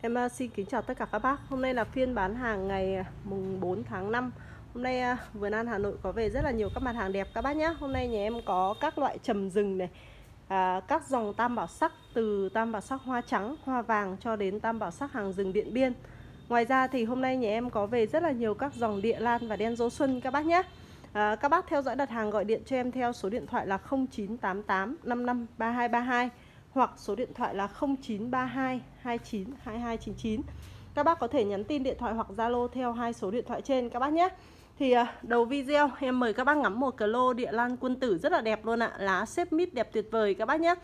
Em à, xin kính chào tất cả các bác Hôm nay là phiên bán hàng ngày à, mùng 4 tháng 5 Hôm nay à, Vườn An Hà Nội có về rất là nhiều các mặt hàng đẹp các bác nhé Hôm nay nhà em có các loại trầm rừng này à, Các dòng tam bảo sắc từ tam bảo sắc hoa trắng, hoa vàng cho đến tam bảo sắc hàng rừng Điện Biên Ngoài ra thì hôm nay nhà em có về rất là nhiều các dòng địa lan và đen dỗ xuân các bác nhé à, Các bác theo dõi đặt hàng gọi điện cho em theo số điện thoại là 0988 55 3232 hoặc số điện thoại là 0932 29 2299. Các bác có thể nhắn tin điện thoại hoặc Zalo theo hai số điện thoại trên các bác nhé. Thì à, đầu video em mời các bác ngắm một cờ lô địa lan quân tử rất là đẹp luôn ạ. Lá xếp mít đẹp tuyệt vời các bác nhé.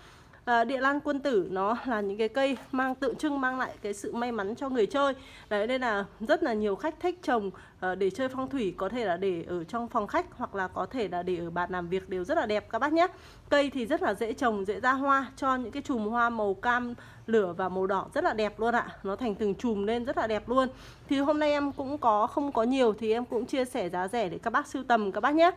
Ờ, địa lan quân tử nó là những cái cây mang tượng trưng mang lại cái sự may mắn cho người chơi đấy nên là rất là nhiều khách thích trồng ờ, để chơi phong thủy có thể là để ở trong phòng khách hoặc là có thể là để ở bàn làm việc đều rất là đẹp các bác nhé cây thì rất là dễ trồng dễ ra hoa cho những cái chùm hoa màu cam lửa và màu đỏ rất là đẹp luôn ạ nó thành từng chùm lên rất là đẹp luôn thì hôm nay em cũng có không có nhiều thì em cũng chia sẻ giá rẻ để các bác sưu tầm các bác nhé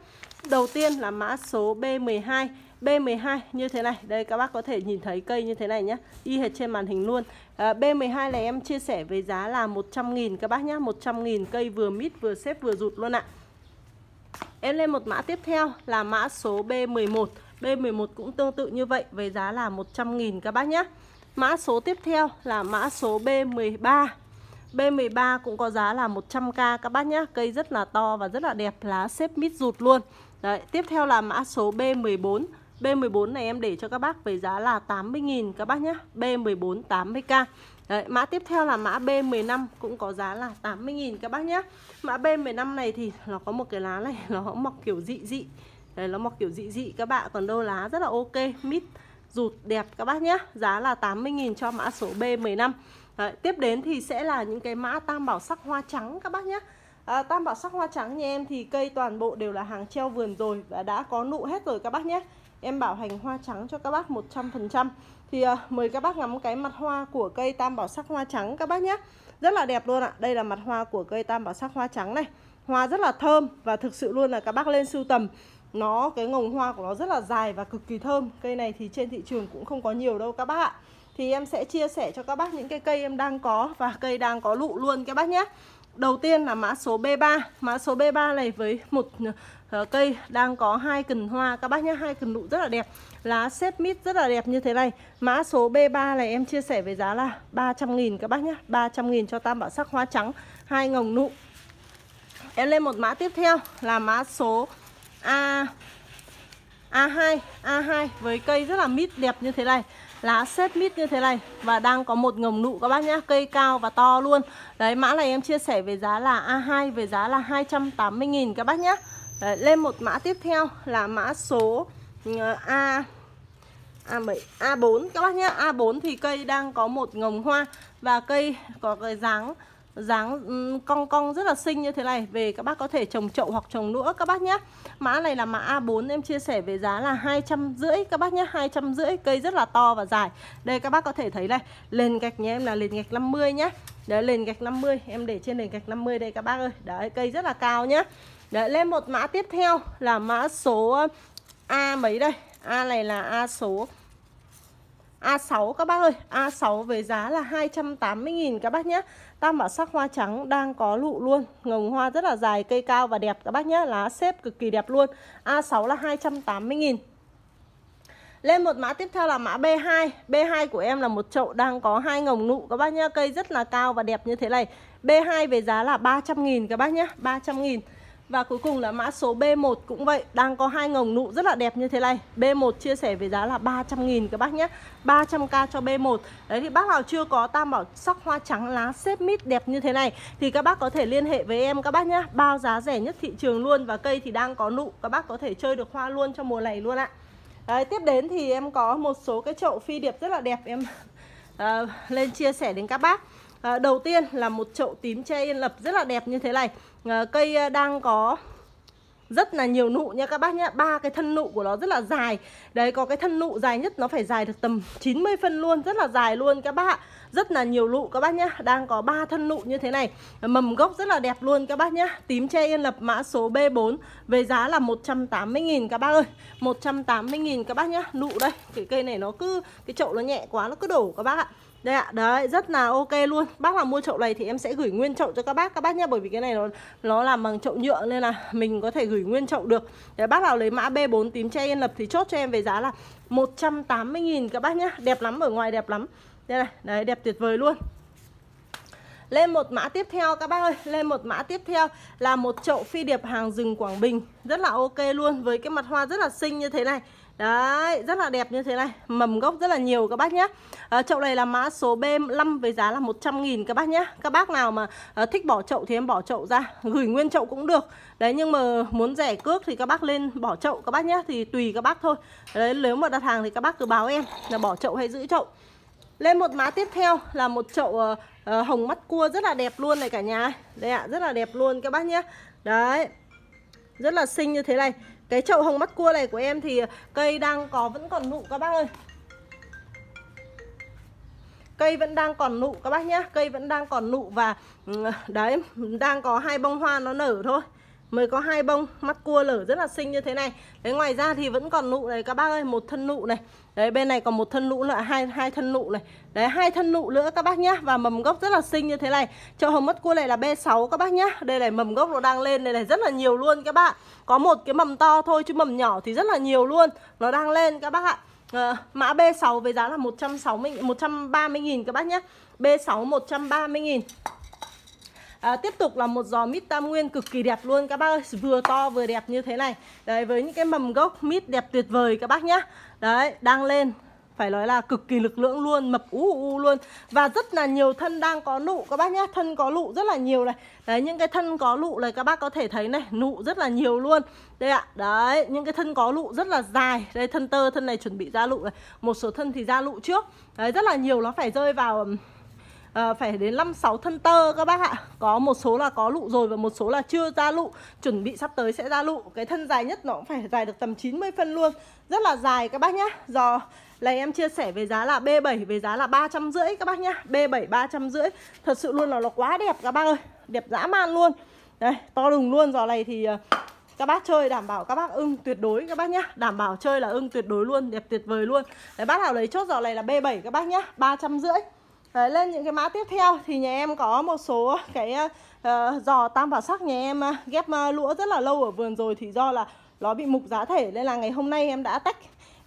đầu tiên là mã số B12 B12 như thế này đây các bác có thể nhìn thấy cây như thế này nhé y hệt trên màn hình luôn à, B12 là em chia sẻ với giá là 100.000 các bác nhé 100.000 cây vừa mít vừa xếp vừa rụt luôn ạ em lên một mã tiếp theo là mã số B11 B11 cũng tương tự như vậy với giá là 100.000 các bác nhé mã số tiếp theo là mã số B13 B13 cũng có giá là 100k các bác nhé Cây rất là to và rất là đẹp Lá xếp mít rụt luôn Đấy, tiếp theo là mã số B14 B14 này em để cho các bác với giá là 80.000 các bác nhé B14 80k Đấy, mã tiếp theo là mã B15 cũng có giá là 80.000 các bác nhé Mã B15 này thì nó có một cái lá này nó mọc kiểu dị dị Đấy, nó mọc kiểu dị dị các bạn còn đâu lá rất là ok mít rụt đẹp các bác nhé Giá là 80.000 cho mã số B15 Đấy, Tiếp đến thì sẽ là những cái mã tam bảo sắc hoa trắng các bác nhé à, Tam bảo sắc hoa trắng như em thì cây toàn bộ đều là hàng treo vườn rồi Và đã có nụ hết rồi các bác nhé em bảo hành hoa trắng cho các bác 100% thì à, mời các bác ngắm cái mặt hoa của cây tam bảo sắc hoa trắng các bác nhé rất là đẹp luôn ạ đây là mặt hoa của cây tam bảo sắc hoa trắng này hoa rất là thơm và thực sự luôn là các bác lên sưu tầm nó cái ngồng hoa của nó rất là dài và cực kỳ thơm cây này thì trên thị trường cũng không có nhiều đâu các bác ạ thì em sẽ chia sẻ cho các bác những cái cây em đang có và cây đang có lụ luôn các bác nhé đầu tiên là mã số B3 mã số B3 này với một Ờ, cây đang có hai cần hoa các bác nhé hai cần nụ rất là đẹp lá xếp mít rất là đẹp như thế này mã số B3 này em chia sẻ với giá là 300.000 các bác nhé 300.000 cho tam bảo sắc hoa trắng hai ngồng nụ em lên một mã tiếp theo là mã số A A2 A2 với cây rất là mít đẹp như thế này lá xếp mít như thế này và đang có một ngồng nụ các bác nhé cây cao và to luôn. Đấy mã này em chia sẻ với giá là A2 với giá là 280 000 các bác nhé Đấy, lên một mã tiếp theo là mã số ờ, A A7, A4 các bác nhé A4 thì cây đang có một ngồng hoa Và cây có cái dáng dáng cong cong rất là xinh như thế này Về các bác có thể trồng chậu hoặc trồng nữa các bác nhé Mã này là mã A4 em chia sẻ về giá là hai trăm rưỡi các bác nhé hai trăm rưỡi cây rất là to và dài Đây các bác có thể thấy này Lên gạch nhé em là lên gạch 50 nhé Đấy lên gạch 50 em để trên nền gạch 50 đây các bác ơi Đấy cây rất là cao nhé Đấy, lên một mã tiếp theo là mã số ờ, A mấy đây? A này là A số A6 các bác ơi A6 với giá là 280.000 các bác nhé Tam bảo sắc hoa trắng đang có lụ luôn Ngồng hoa rất là dài, cây cao và đẹp các bác nhé Lá xếp cực kỳ đẹp luôn A6 là 280.000 lên một mã tiếp theo là mã B2 B2 của em là một chậu đang có hai ngồng nụ các bác nhá Cây rất là cao và đẹp như thế này B2 về giá là 300.000 các bác nhá 300.000 và cuối cùng là mã số B1 cũng vậy Đang có hai ngồng nụ rất là đẹp như thế này B1 chia sẻ với giá là 300 nghìn các bác nhé 300k cho B1 Đấy thì bác nào chưa có tam bảo sắc hoa trắng lá xếp mít đẹp như thế này Thì các bác có thể liên hệ với em các bác nhé Bao giá rẻ nhất thị trường luôn Và cây thì đang có nụ Các bác có thể chơi được hoa luôn cho mùa này luôn ạ Đấy, tiếp đến thì em có một số cái chậu phi điệp rất là đẹp em uh, lên chia sẻ đến các bác à, đầu tiên là một chậu tím tre yên lập rất là đẹp như thế này à, cây ờ, đang có rất là nhiều nụ nha các bác nhá ba cái thân nụ của nó rất là dài đấy có cái thân nụ dài nhất nó phải dài được tầm 90 phân luôn rất là dài luôn các bác ạ rất là nhiều nụ các bác nhá đang có ba thân nụ như thế này mầm gốc rất là đẹp luôn các bác nhá tím tre yên lập mã số B4 về giá là 180.000 các bác ơi 180.000 các bác nhá nụ đây cái cây này nó cứ cái chậu nó nhẹ quá nó cứ đổ các bác ạ đây ạ, đấy, rất là ok luôn Bác nào mua chậu này thì em sẽ gửi nguyên chậu cho các bác Các bác nhé, bởi vì cái này nó nó làm bằng chậu nhựa Nên là mình có thể gửi nguyên chậu được Để bác nào lấy mã B4 tím tre yên lập Thì chốt cho em về giá là 180.000 các bác nhé Đẹp lắm, ở ngoài đẹp lắm Đây này, đấy, đẹp tuyệt vời luôn lên một mã tiếp theo các bác ơi Lên một mã tiếp theo là một chậu phi điệp hàng rừng Quảng Bình Rất là ok luôn Với cái mặt hoa rất là xinh như thế này Đấy, rất là đẹp như thế này Mầm gốc rất là nhiều các bác nhé à, Chậu này là mã số B5 với giá là 100 nghìn các bác nhé Các bác nào mà à, thích bỏ chậu thì em bỏ chậu ra Gửi nguyên chậu cũng được Đấy, nhưng mà muốn rẻ cước thì các bác lên bỏ chậu các bác nhé Thì tùy các bác thôi Đấy, nếu mà đặt hàng thì các bác cứ báo em là bỏ chậu hay giữ chậu lên một mã tiếp theo là một chậu uh, uh, hồng mắt cua rất là đẹp luôn này cả nhà Đây ạ, à, rất là đẹp luôn các bác nhé Đấy, rất là xinh như thế này cái chậu hồng mắt cua này của em thì cây đang có vẫn còn nụ các bác ơi Cây vẫn đang còn nụ các bác nhé Cây vẫn đang còn nụ và ừ, Đấy, đang có hai bông hoa nó nở thôi Mới có hai bông mắt cua nở rất là xinh như thế này Đấy, Ngoài ra thì vẫn còn nụ này các bác ơi Một thân nụ này đấy bên này còn một thân nụ nữa à, hai hai thân nụ này đấy hai thân nụ nữa các bác nhá và mầm gốc rất là xinh như thế này chậu hồng mắt cua này là b 6 các bác nhá đây này mầm gốc nó đang lên đây này rất là nhiều luôn các bạn có một cái mầm to thôi chứ mầm nhỏ thì rất là nhiều luôn nó đang lên các bác ạ à, mã b 6 với giá là 160 130 000 các bác nhá b 6 130 000 à, tiếp tục là một giò mít tam nguyên cực kỳ đẹp luôn các bác ơi vừa to vừa đẹp như thế này đấy với những cái mầm gốc mít đẹp tuyệt vời các bác nhá đấy đang lên phải nói là cực kỳ lực lượng luôn mập ú u luôn và rất là nhiều thân đang có nụ các bác nhá thân có lụ rất là nhiều này đấy những cái thân có lụ này các bác có thể thấy này nụ rất là nhiều luôn đây ạ đấy những cái thân có lụ rất là dài đây thân tơ thân này chuẩn bị ra lụ này một số thân thì ra lụ trước đấy rất là nhiều nó phải rơi vào à, phải đến 5 6 thân tơ các bác ạ. Có một số là có lụ rồi và một số là chưa ra lụ, chuẩn bị sắp tới sẽ ra lụ. Cái thân dài nhất nó cũng phải dài được tầm 90 phân luôn. Rất là dài các bác nhá. Do là em chia sẻ về giá là B7 về giá là 350 các bác nhá. B7 350. Thật sự luôn là nó quá đẹp các bác ơi. Đẹp dã man luôn. Đây, to đùng luôn giò này thì ờ, các bác chơi đảm bảo các bác ưng tuyệt đối các bác nhá Đảm bảo chơi là ưng tuyệt đối luôn, đẹp tuyệt vời luôn Đấy bác nào lấy chốt giò này là B7 các bác nhá 350 Đấy, lên những cái mã tiếp theo thì nhà em có một số cái uh, giò tam bảo sắc nhà em uh, ghép uh, lũa rất là lâu ở vườn rồi thì do là nó bị mục giá thể nên là ngày hôm nay em đã tách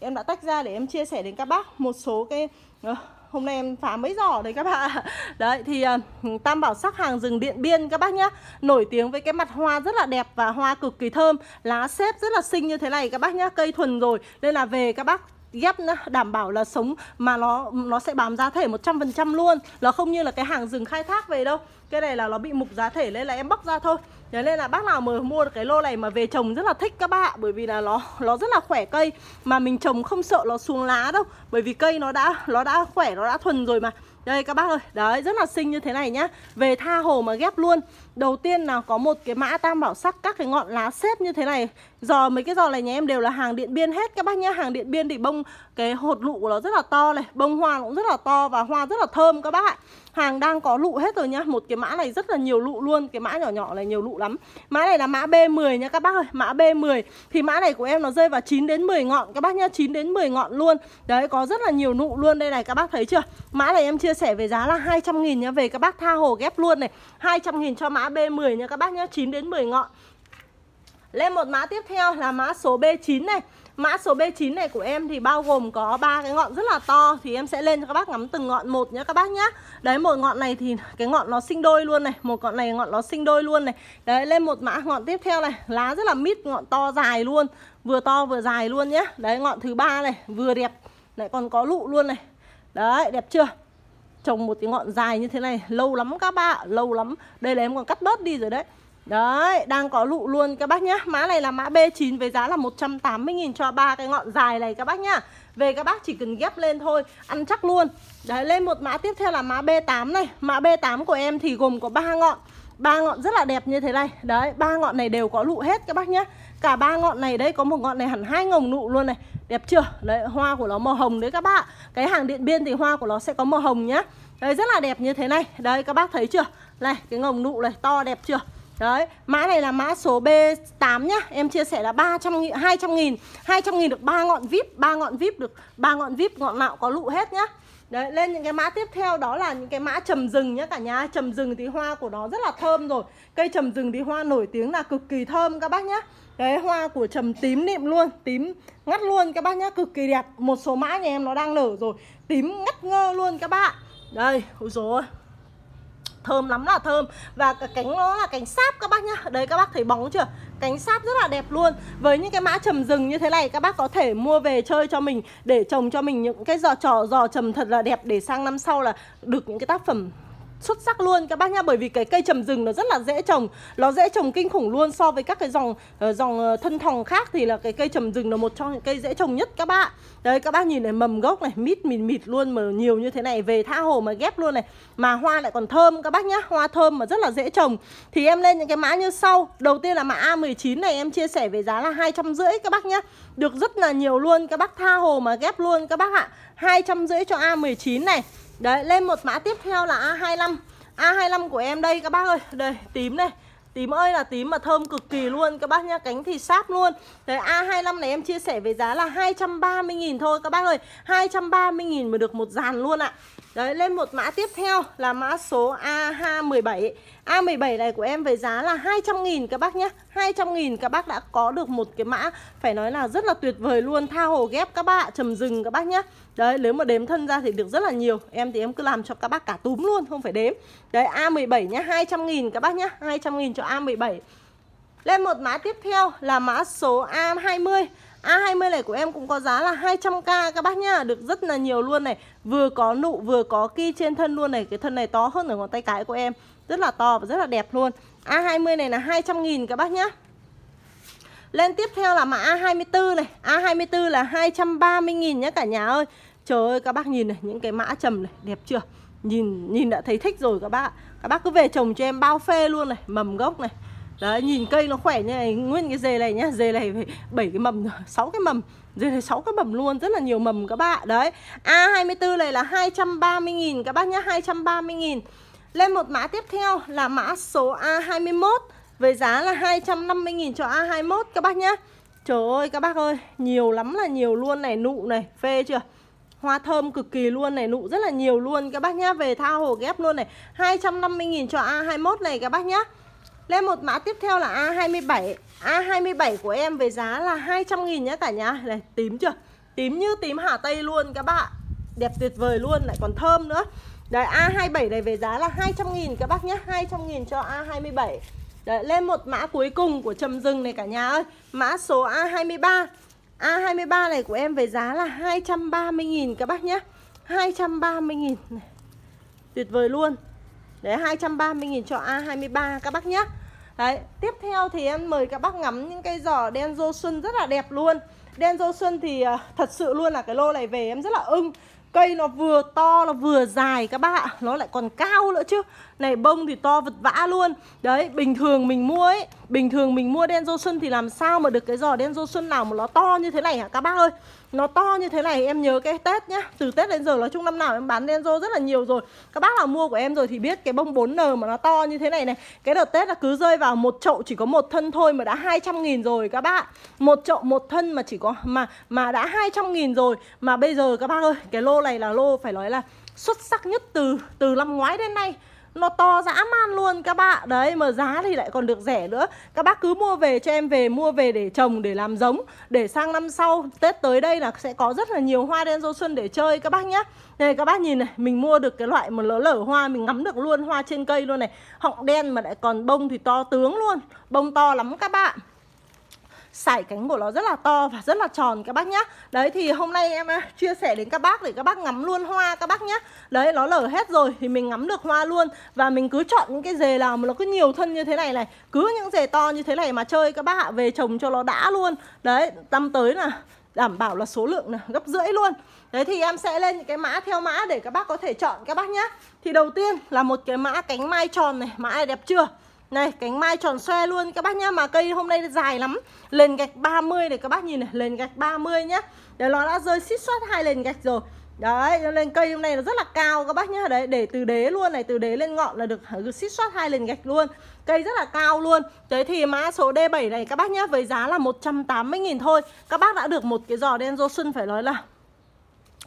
em đã tách ra để em chia sẻ đến các bác một số cái uh, hôm nay em phá mấy giỏ đấy các bạn đấy thì uh, tam bảo sắc hàng rừng điện biên các bác nhá nổi tiếng với cái mặt hoa rất là đẹp và hoa cực kỳ thơm lá xếp rất là xinh như thế này các bác nhá cây thuần rồi nên là về các bác ghép đảm bảo là sống mà nó nó sẽ bám giá thể 100% luôn. Nó không như là cái hàng rừng khai thác về đâu. Cái này là nó bị mục giá thể nên là em bóc ra thôi. Thế nên là bác nào mà mua được cái lô này mà về trồng rất là thích các bạn bởi vì là nó nó rất là khỏe cây mà mình trồng không sợ nó xuống lá đâu, bởi vì cây nó đã nó đã khỏe, nó đã thuần rồi mà. Đây các bác ơi, đấy rất là xinh như thế này nhá Về tha hồ mà ghép luôn Đầu tiên là có một cái mã tam bảo sắc Các cái ngọn lá xếp như thế này Giò mấy cái giò này nhà em đều là hàng điện biên hết Các bác nhá, hàng điện biên thì bông Cái hột lụ của nó rất là to này Bông hoa cũng rất là to và hoa rất là thơm các bác ạ hàng đang có lụ hết rồi nhá một cái mã này rất là nhiều lụ luôn cái mã nhỏ nhỏ này nhiều lụ lắm mã này là mã B10 nha các bác ơi mã B10 thì mã này của em nó rơi vào 9 đến 10 ngọn các bác nhá 9 đến 10 ngọn luôn đấy có rất là nhiều lụ luôn đây này các bác thấy chưa mã này em chia sẻ về giá là 200 nghìn nhá về các bác tha hồ ghép luôn này 200 nghìn cho mã B10 nha các bác nhá 9 đến 10 ngọn lên một mã tiếp theo là mã số B9 này Mã số B9 này của em thì bao gồm có ba cái ngọn rất là to Thì em sẽ lên cho các bác ngắm từng ngọn một nhé các bác nhá Đấy một ngọn này thì cái ngọn nó sinh đôi luôn này Một ngọn này ngọn nó sinh đôi luôn này Đấy lên một mã ngọn tiếp theo này Lá rất là mít ngọn to dài luôn Vừa to vừa dài luôn nhé Đấy ngọn thứ ba này vừa đẹp Lại còn có lụ luôn này Đấy đẹp chưa Trồng một cái ngọn dài như thế này Lâu lắm các bạn Lâu lắm Đây là em còn cắt bớt đi rồi đấy Đấy, đang có lụ luôn các bác nhá Mã này là mã B9 với giá là 180.000 cho ba cái ngọn dài này các bác nhá Về các bác chỉ cần ghép lên thôi Ăn chắc luôn Đấy, lên một mã tiếp theo là mã B8 này Mã B8 của em thì gồm có ba ngọn ba ngọn rất là đẹp như thế này Đấy, ba ngọn này đều có lụ hết các bác nhá Cả ba ngọn này đấy có một ngọn này hẳn hai ngồng nụ luôn này Đẹp chưa? Đấy, hoa của nó màu hồng đấy các bác Cái hàng điện biên thì hoa của nó sẽ có màu hồng nhá Đấy, rất là đẹp như thế này Đấy, các bác thấy chưa? Này, cái ngồng nụ này to đẹp chưa? Đấy, mã này là mã số B8 nhá. Em chia sẻ là 300 nghìn, 200 nghìn. 200 nghìn được 3 ngọn VIP, 3 ngọn VIP được 3 ngọn VIP ngọn nào có lụ hết nhá. Đấy, lên những cái mã tiếp theo đó là những cái mã trầm rừng nhá cả nhà. Trầm rừng thì hoa của nó rất là thơm rồi. Cây trầm rừng thì hoa nổi tiếng là cực kỳ thơm các bác nhá. Đấy, hoa của trầm tím nịm luôn, tím ngắt luôn các bác nhá, cực kỳ đẹp. Một số mã nhà em nó đang nở rồi, tím ngắt ngơ luôn các bạn. Đây, ôi dồi ôi thơm lắm là thơm và cái cánh nó là cánh sáp các bác nhá đấy các bác thấy bóng chưa cánh sáp rất là đẹp luôn với những cái mã trầm rừng như thế này các bác có thể mua về chơi cho mình để trồng cho mình những cái giò trò giò trầm thật là đẹp để sang năm sau là được những cái tác phẩm xuất sắc luôn các bác nhá bởi vì cái cây trầm rừng nó rất là dễ trồng nó dễ trồng kinh khủng luôn so với các cái dòng ờ, dòng ờ, thân thòng khác thì là cái cây trầm rừng là một trong những cây dễ trồng nhất các bạn đấy các bác nhìn này mầm gốc này mít mịt mịt luôn mà nhiều như thế này về tha hồ mà ghép luôn này mà hoa lại còn thơm các bác nhá hoa thơm mà rất là dễ trồng thì em lên những cái mã như sau đầu tiên là mã A19 này em chia sẻ về giá là hai trăm rưỡi các bác nhá được rất là nhiều luôn các bác tha hồ mà ghép luôn các bác ạ hai trăm rưỡi cho A19 này Đấy lên một mã tiếp theo là A25 A25 của em đây các bác ơi Đây tím đây Tím ơi là tím mà thơm cực kỳ luôn các bác nhá Cánh thì sáp luôn Đấy A25 này em chia sẻ với giá là 230.000 thôi các bác ơi 230.000 mà được một dàn luôn ạ Đấy lên một mã tiếp theo là mã số AH17 A17 này của em với giá là 200 nghìn các bác nhé 200 nghìn các bác đã có được một cái mã Phải nói là rất là tuyệt vời luôn Tha hồ ghép các bác trầm rừng các bác nhé Đấy nếu mà đếm thân ra thì được rất là nhiều Em thì em cứ làm cho các bác cả túm luôn Không phải đếm Đấy A17 nhá 200 nghìn các bác nhá 200 nghìn cho A17 lên một mã tiếp theo là mã số A20 A20 này của em cũng có giá là 200k các bác nhá Được rất là nhiều luôn này Vừa có nụ vừa có ki trên thân luôn này Cái thân này to hơn ở ngón tay cái của em Rất là to và rất là đẹp luôn A20 này là 200 nghìn các bác nhá Lên tiếp theo là mã A24 này A24 là 230 nghìn nhá cả nhà ơi Trời ơi các bác nhìn này Những cái mã trầm này đẹp chưa Nhìn nhìn đã thấy thích rồi các bác Các bác cứ về trồng cho em bao phê luôn này Mầm gốc này Đấy nhìn cây nó khỏe như này Nguyên cái dề này nhá Dề này phải 7 cái mầm sáu cái mầm Dề này 6 cái mầm luôn Rất là nhiều mầm các bạn Đấy A24 này là 230.000 Các bác nhá 230.000 Lên một mã tiếp theo là mã số A21 Với giá là 250.000 cho A21 các bác nhá Trời ơi các bác ơi Nhiều lắm là nhiều luôn này Nụ này Phê chưa Hoa thơm cực kỳ luôn này, nụ rất là nhiều luôn các bác nhá Về tha hồ ghép luôn này 250.000 cho A21 này các bác nhá lên một mã tiếp theo là A27 A27 của em về giá là 200 nghìn nhé cả nhà Này tím chưa Tím như tím Hà Tây luôn các bạn Đẹp tuyệt vời luôn lại còn thơm nữa Đấy A27 này về giá là 200 nghìn các bác nhá 200 nghìn cho A27 Đấy lên một mã cuối cùng của trầm rừng này cả nhà ơi Mã số A23 A23 này của em về giá là 230 nghìn các bác nhá 230 nghìn Tuyệt vời luôn Đấy 230 nghìn cho A23 các bác nhé Đấy, tiếp theo thì em mời các bác ngắm những cây giỏ đen dô xuân rất là đẹp luôn Đen dô xuân thì à, thật sự luôn là cái lô này về em rất là ưng Cây nó vừa to, nó vừa dài các bác ạ Nó lại còn cao nữa chứ Này bông thì to vật vã luôn Đấy, bình thường mình mua ấy Bình thường mình mua đen dô xuân thì làm sao mà được cái giỏ đen dô xuân nào mà nó to như thế này hả các bác ơi nó to như thế này em nhớ cái Tết nhá Từ Tết đến giờ nói chung năm nào em bán Denzo rất là nhiều rồi Các bác nào mua của em rồi thì biết cái bông 4N mà nó to như thế này này Cái đợt Tết là cứ rơi vào một chậu chỉ có một thân thôi mà đã 200 nghìn rồi các bác Một chậu một thân mà chỉ có mà mà đã 200 nghìn rồi Mà bây giờ các bác ơi cái lô này là lô phải nói là xuất sắc nhất từ từ năm ngoái đến nay nó to dã man luôn các bạn đấy mà giá thì lại còn được rẻ nữa các bác cứ mua về cho em về mua về để trồng để làm giống để sang năm sau tết tới đây là sẽ có rất là nhiều hoa đen dô xuân để chơi các bác nhé đây các bác nhìn này mình mua được cái loại mà lỡ lở hoa mình ngắm được luôn hoa trên cây luôn này họng đen mà lại còn bông thì to tướng luôn bông to lắm các bạn sải cánh của nó rất là to và rất là tròn các bác nhá đấy thì hôm nay em à, chia sẻ đến các bác để các bác ngắm luôn hoa các bác nhá đấy nó lở hết rồi thì mình ngắm được hoa luôn và mình cứ chọn những cái dề nào mà nó cứ nhiều thân như thế này này cứ những dề to như thế này mà chơi các bác ạ về trồng cho nó đã luôn đấy năm tới là đảm bảo là số lượng là gấp rưỡi luôn Đấy thì em sẽ lên những cái mã theo mã để các bác có thể chọn các bác nhá Thì đầu tiên là một cái mã cánh mai tròn này, mã này đẹp chưa? Này cánh mai tròn xoe luôn các bác nhá Mà cây hôm nay dài lắm Lên gạch 30 này các bác nhìn này Lên gạch 30 nhá Để nó đã rơi xít xoát hai lên gạch rồi Đấy lên cây hôm nay nó rất là cao các bác nhá Đấy để từ đế luôn này Từ đế lên ngọn là được xít xoát hai lên gạch luôn Cây rất là cao luôn Thế thì mã số D7 này các bác nhá Với giá là 180.000 thôi Các bác đã được một cái giò đen rô xuân phải nói là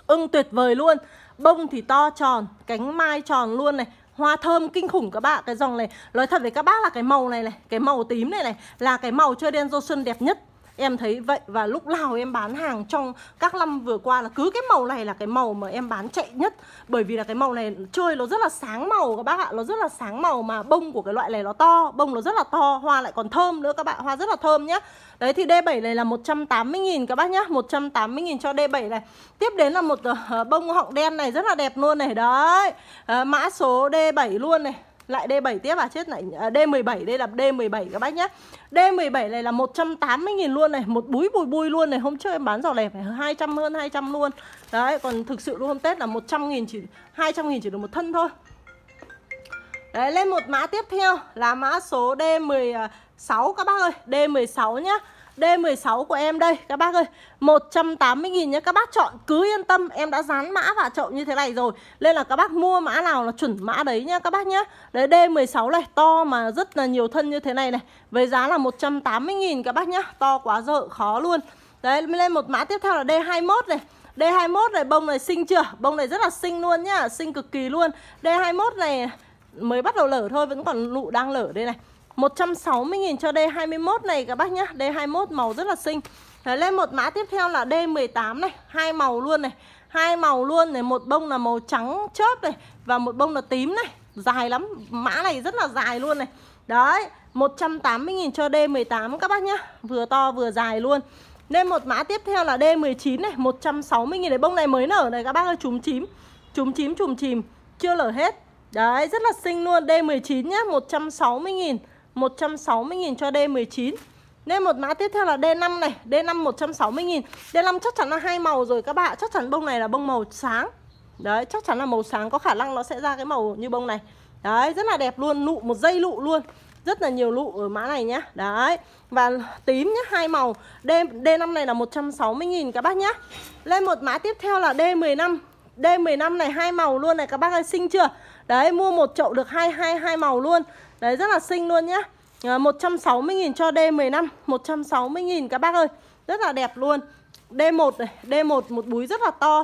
ưng tuyệt vời luôn Bông thì to tròn Cánh mai tròn luôn này hoa thơm kinh khủng các bạn cái dòng này nói thật với các bác là cái màu này này cái màu tím này này là cái màu chơi đen do xuân đẹp nhất em thấy vậy và lúc nào em bán hàng trong các năm vừa qua là cứ cái màu này là cái màu mà em bán chạy nhất bởi vì là cái màu này chơi nó rất là sáng màu các bác ạ nó rất là sáng màu mà bông của cái loại này nó to bông nó rất là to hoa lại còn thơm nữa các bạn hoa rất là thơm nhá đấy thì D7 này là 180.000 các bác nhá 180.000 cho D7 này tiếp đến là một ờ, bông họng đen này rất là đẹp luôn này đấy ờ, mã số D7 luôn này lại D7 tiếp à chết này à, D17 đây là D17 các bác nhá D17 này là 180.000 luôn này một búi bùi bùi luôn này hôm trước em bán giò lẻ phải 200 hơn 200 luôn đấy còn thực sự luôn hôm Tết là 100.000 chỉ 200.000 chỉ được một thân thôi đấy lên một mã tiếp theo là mã số D16 các bác ơi D16 nhá D16 của em đây các bác ơi 180 nghìn nhé các bác chọn cứ yên tâm em đã dán mã vào chậu như thế này rồi nên là các bác mua mã nào là chuẩn mã đấy nhá các bác nhé đấy D16 này to mà rất là nhiều thân như thế này này với giá là 180 nghìn các bác nhá to quá dở khó luôn đấy lên một mã tiếp theo là D21 này D21 này bông này xinh chưa bông này rất là xinh luôn nhá xinh cực kỳ luôn D21 này mới bắt đầu lở thôi vẫn còn nụ đang lở đây này 160.000 cho D21 này các bác nhá D21 màu rất là xinh Đấy, lên một mã tiếp theo là D18 này hai màu luôn này hai màu luôn này một bông là màu trắng chớp này và một bông là tím này dài lắm mã này rất là dài luôn này đấy 180.000 cho D18 các bác nhá vừa to vừa dài luôn lên một mã tiếp theo là D19 này 160.000 đấy bông này mới nở này các bác ơi trùm chím trùm chím trùm chìm chưa lở hết đấy rất là xinh luôn D19 nhá 160.000 160.000 cho D19 nên một mã tiếp theo là D5 này D5 160.000 D5 chắc chắn là hai màu rồi các bạn Chắc chắn bông này là bông màu sáng Đấy chắc chắn là màu sáng có khả năng nó sẽ ra cái màu như bông này Đấy rất là đẹp luôn Lụ một dây lụ luôn rất là nhiều lụ ở mã này nhá Đấy Và tím nhá hai màu D, D5 này là 160.000 các bác nhá Lên một mã tiếp theo là D15 D15 này hai màu luôn này các bác ơi xinh chưa Đấy mua một chậu được hai hai hai màu luôn Đấy rất là xinh luôn nhá 160.000 ờ, cho D15 160.000 các bác ơi Rất là đẹp luôn D1 này D1 một búi rất là to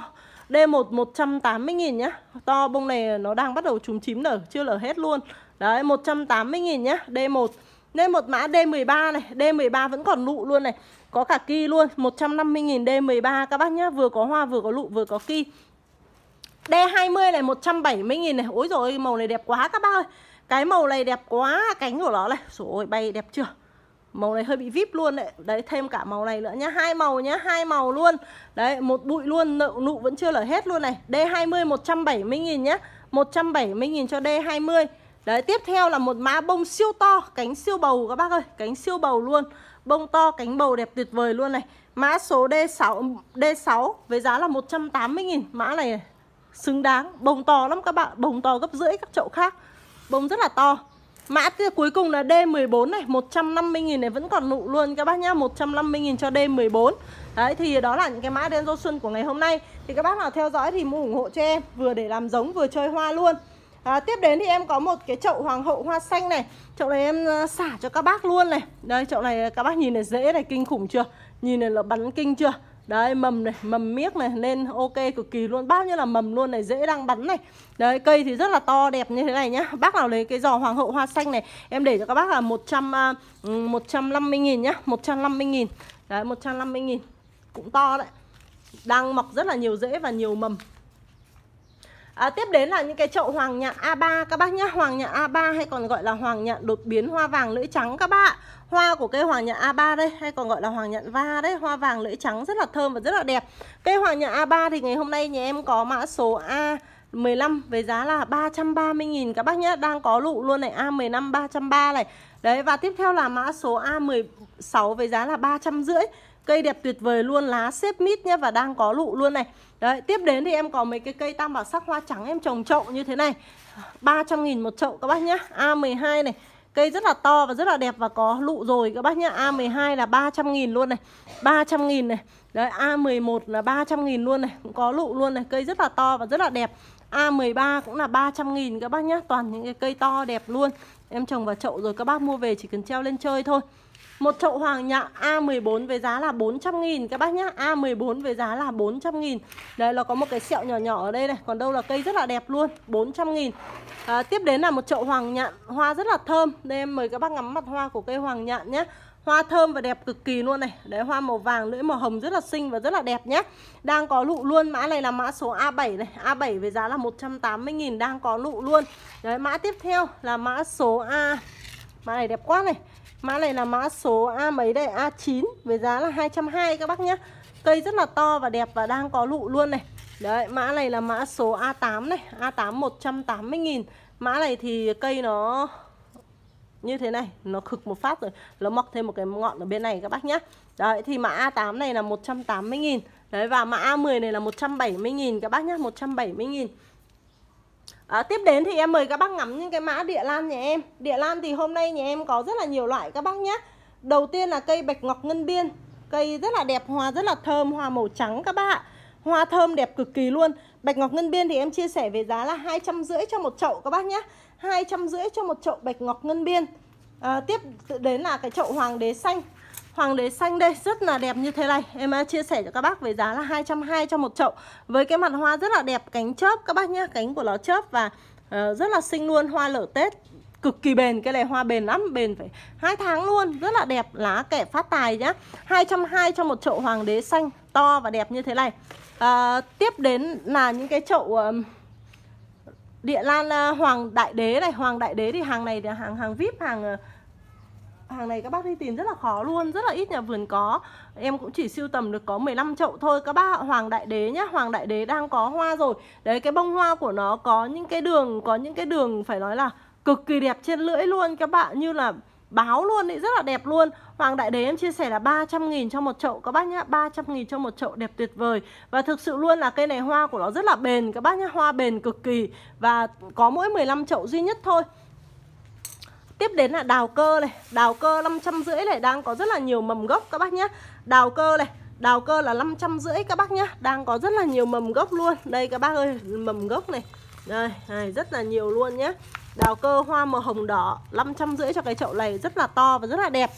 D1 180.000 nhá To bông này nó đang bắt đầu trúng chím nở Chưa lở hết luôn Đấy 180.000 nhá D1 nên một mã D13 này D13 vẫn còn lụ luôn này Có cả ki luôn 150.000 D13 các bác nhá Vừa có hoa vừa có lụ vừa có ki D20 này 170.000 này Ôi rồi màu này đẹp quá các bác ơi cái màu này đẹp quá cánh của nó này rồi bay đẹp chưa màu này hơi bị vip luôn đấy đấy thêm cả màu này nữa nhá hai màu nhá hai màu luôn đấy một bụi luôn nụ nụ vẫn chưa lở hết luôn này D20 170 nghìn nhá 170 nghìn cho D20 đấy tiếp theo là một má bông siêu to cánh siêu bầu các bác ơi cánh siêu bầu luôn bông to cánh bầu đẹp tuyệt vời luôn này mã số D6 D6 với giá là 180 nghìn, mã này, này xứng đáng bông to lắm các bạn bông to gấp rưỡi các chậu khác Bông rất là to Mã cuối cùng là D14 này 150.000 này vẫn còn nụ luôn các bác nhá 150.000 cho D14 Đấy thì đó là những cái mã đen rô xuân của ngày hôm nay Thì các bác nào theo dõi thì mua ủng hộ cho em Vừa để làm giống vừa chơi hoa luôn à, Tiếp đến thì em có một cái chậu hoàng hậu hoa xanh này Chậu này em ờ, xả cho các bác luôn này Đây chậu này các bác nhìn này dễ này kinh khủng chưa Nhìn này là bắn kinh chưa Đấy mầm này, mầm miếc này Nên ok cực kỳ luôn Bao nhiêu là mầm luôn này, dễ đang bắn này Đấy cây thì rất là to đẹp như thế này nhá Bác nào lấy cái giò hoàng hậu hoa xanh này Em để cho các bác là 100, uh, 150 nghìn nhá 150 nghìn Đấy 150 nghìn Cũng to đấy Đang mọc rất là nhiều rễ và nhiều mầm À, tiếp đến là những cái chậu hoàng nhạn A3 các bác nhé Hoàng nhạn A3 hay còn gọi là hoàng nhạn đột biến hoa vàng lưỡi trắng các bạn Hoa của cây hoàng nhạn A3 đây hay còn gọi là hoàng nhạn va đấy Hoa vàng lưỡi trắng rất là thơm và rất là đẹp Cây hoàng nhạn A3 thì ngày hôm nay nhà em có mã số A 15 với giá là 330.000 các bác nhé Đang có lụ luôn này A15 330 này Đấy và tiếp theo là mã số A16 với giá là 350 Cây đẹp tuyệt vời luôn lá xếp mít nhé Và đang có lụ luôn này Đấy, tiếp đến thì em có mấy cái cây tam bảo sắc hoa trắng em trồng chậu như thế này 300 nghìn một chậu các bác nhá A12 này Cây rất là to và rất là đẹp và có lụ rồi các bác nhá A12 là 300 nghìn luôn này 300 nghìn này Đấy A11 là 300 nghìn luôn này Cũng có lụ luôn này Cây rất là to và rất là đẹp A13 cũng là 300 nghìn các bác nhá Toàn những cái cây to đẹp luôn Em trồng vào chậu rồi các bác mua về chỉ cần treo lên chơi thôi một chậu hoàng nhạn A14 với giá là 400 nghìn các bác nhá. A14 với giá là 400 nghìn Đấy nó có một cái sẹo nhỏ nhỏ ở đây này, còn đâu là cây rất là đẹp luôn, 400 nghìn à, Tiếp đến là một chậu hoàng nhạn, hoa rất là thơm. Đây em mời các bác ngắm mặt hoa của cây hoàng nhạn nhé Hoa thơm và đẹp cực kỳ luôn này Đấy hoa màu vàng lưỡi màu hồng rất là xinh và rất là đẹp nhé Đang có lụ luôn Mã này là mã số A7 này A7 với giá là 180.000 Đang có lụ luôn Đấy mã tiếp theo là mã số A Mã này đẹp quá này Mã này là mã số A mấy đây A9 với giá là 220 các bác nhé Cây rất là to và đẹp và đang có lụ luôn này Đấy mã này là mã số A8 này A8 180 nghìn Mã này thì cây nó như thế này Nó cực một phát rồi Nó mọc thêm một cái ngọn ở bên này các bác nhé Đấy thì mã A8 này là 180 nghìn Đấy và mã A10 này là 170 nghìn các bác nhé 170 nghìn À, tiếp đến thì em mời các bác ngắm những cái mã địa lan nhà em Địa lan thì hôm nay nhà em có rất là nhiều loại các bác nhé Đầu tiên là cây bạch ngọc ngân biên Cây rất là đẹp, hoa rất là thơm, hoa màu trắng các bác ạ Hoa thơm đẹp cực kỳ luôn Bạch ngọc ngân biên thì em chia sẻ về giá là 250 cho một chậu các bác nhé 250 cho một chậu bạch ngọc ngân biên à, Tiếp đến là cái chậu hoàng đế xanh Hoàng đế xanh đây rất là đẹp như thế này Em à, chia sẻ cho các bác với giá là 220 cho một chậu Với cái mặt hoa rất là đẹp cánh chớp các bác nhá Cánh của nó chớp và uh, rất là xinh luôn Hoa lở Tết cực kỳ bền cái này hoa bền lắm bền phải hai tháng luôn rất là đẹp lá kẻ phát tài nhá 220 cho một chậu hoàng đế xanh to và đẹp như thế này à, tiếp đến là những cái chậu um, địa lan uh, hoàng đại đế này hoàng đại đế thì hàng này là hàng hàng vip hàng uh, hàng này các bác đi tìm rất là khó luôn rất là ít nhà vườn có em cũng chỉ siêu tầm được có 15 chậu thôi các bác hoàng đại đế nhá hoàng đại đế đang có hoa rồi đấy cái bông hoa của nó có những cái đường có những cái đường phải nói là cực kỳ đẹp trên lưỡi luôn các bạn như là báo luôn ý, rất là đẹp luôn Hoàng Đại Đế em chia sẻ là 300 nghìn cho một chậu các bác nhá 300 nghìn cho một chậu đẹp tuyệt vời Và thực sự luôn là cây này hoa của nó rất là bền các bác nhá Hoa bền cực kỳ Và có mỗi 15 chậu duy nhất thôi Tiếp đến là đào cơ này Đào cơ 550 này đang có rất là nhiều mầm gốc các bác nhé Đào cơ này Đào cơ là 550 các bác nhé Đang có rất là nhiều mầm gốc luôn Đây các bác ơi mầm gốc này Đây, đây rất là nhiều luôn nhé Đào cơ hoa màu hồng đỏ 550 cho cái chậu này rất là to và rất là đẹp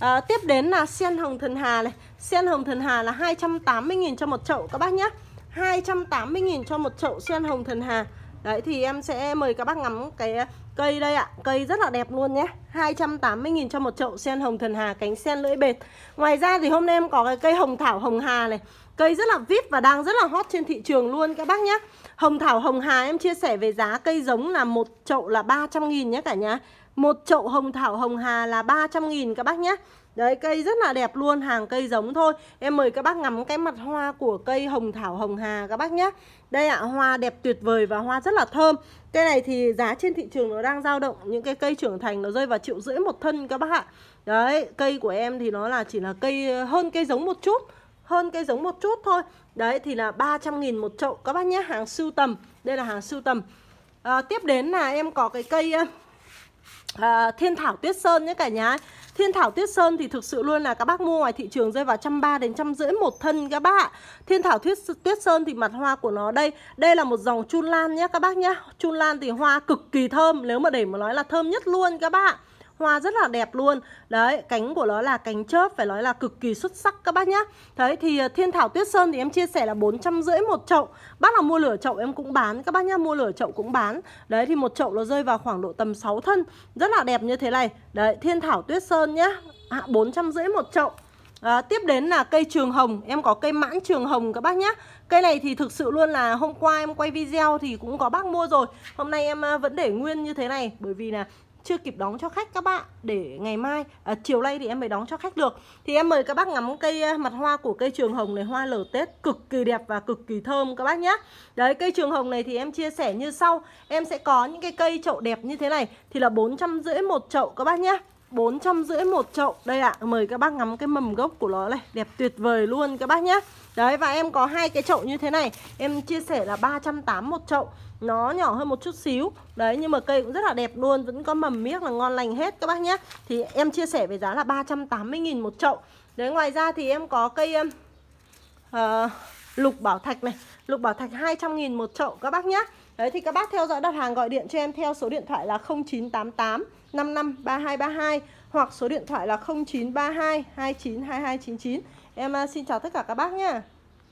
à, Tiếp đến là sen hồng thần hà này Sen hồng thần hà là 280.000 cho một chậu các bác nhé 280.000 cho một chậu sen hồng thần hà Đấy thì em sẽ mời các bác ngắm cái Cây đây ạ, cây rất là đẹp luôn nhé 280.000 cho một chậu sen hồng thần hà cánh sen lưỡi bệt Ngoài ra thì hôm nay em có cái cây hồng thảo hồng hà này Cây rất là vip và đang rất là hot trên thị trường luôn các bác nhé Hồng thảo hồng hà em chia sẻ về giá cây giống là một chậu là 300.000 nhé cả nhà một chậu hồng thảo hồng hà là 300.000 các bác nhé Đấy cây rất là đẹp luôn Hàng cây giống thôi Em mời các bác ngắm cái mặt hoa của cây hồng thảo hồng hà các bác nhé Đây ạ à, hoa đẹp tuyệt vời và hoa rất là thơm Cây này thì giá trên thị trường nó đang dao động Những cái cây trưởng thành nó rơi vào triệu rưỡi một thân các bác ạ Đấy cây của em thì nó là chỉ là cây ờ, hơn cây giống một chút hơn cây giống một chút thôi Đấy thì là 300.000 một chậu các bác nhé Hàng sưu tầm Đây là hàng sưu tầm à, Tiếp đến là em có cái cây ờ, à, Thiên Thảo Tuyết Sơn nhé cả nhà Thiên thảo tuyết sơn thì thực sự luôn là các bác mua ngoài thị trường rơi vào trăm ba đến trăm rưỡi một thân các bác ạ. Thiên thảo tuyết tuyết sơn thì mặt hoa của nó đây, đây là một dòng chun lan nhé các bác nhá. Chun lan thì hoa cực kỳ thơm, nếu mà để mà nói là thơm nhất luôn các bác ạ hoa rất là đẹp luôn đấy cánh của nó là cánh chớp phải nói là cực kỳ xuất sắc các bác nhá đấy thì ờ, thiên thảo tuyết sơn thì em chia sẻ là bốn trăm rưỡi một chậu bác nào mua lửa chậu em cũng bán các bác nhá mua lửa chậu cũng bán đấy thì một chậu nó rơi vào khoảng độ tầm 6 thân rất là đẹp như thế này đấy thiên thảo tuyết sơn nhá à, bốn trăm rưỡi một chậu À, tiếp đến là cây trường hồng Em có cây mãn trường hồng các bác nhé Cây này thì thực sự luôn là hôm qua em quay video thì cũng có bác mua rồi Hôm nay em ờ, vẫn để nguyên như thế này Bởi vì là chưa kịp đóng cho khách các bạn để ngày mai à, chiều nay thì em mới đóng cho khách được thì em mời các bác ngắm cây à, mặt hoa của cây trường hồng này hoa lở tết cực kỳ đẹp và cực kỳ thơm các bác nhé đấy cây trường hồng này thì em chia sẻ như sau em sẽ có những cái cây chậu đẹp như thế này thì là bốn trăm rưỡi một chậu các bác nhé bốn trăm rưỡi một chậu đây ạ à, mời các bác ngắm cái mầm gốc của nó này đẹp tuyệt vời luôn các bác nhé Đấy và em có hai cái chậu như thế này Em chia sẻ là 380 một chậu Nó nhỏ hơn một chút xíu Đấy nhưng mà cây cũng rất là đẹp luôn Vẫn có mầm miếc là ngon lành hết các bác nhé Thì em chia sẻ với giá là 380.000 một chậu Đấy ngoài ra thì em có cây uh, Lục bảo thạch này Lục bảo thạch 200.000 một chậu các bác nhé Đấy thì các bác theo dõi đặt hàng gọi điện cho em Theo số điện thoại là 0988 55 3232 Hoặc số điện thoại là 0932 292299 Em ờ, xin chào tất cả các bác nhé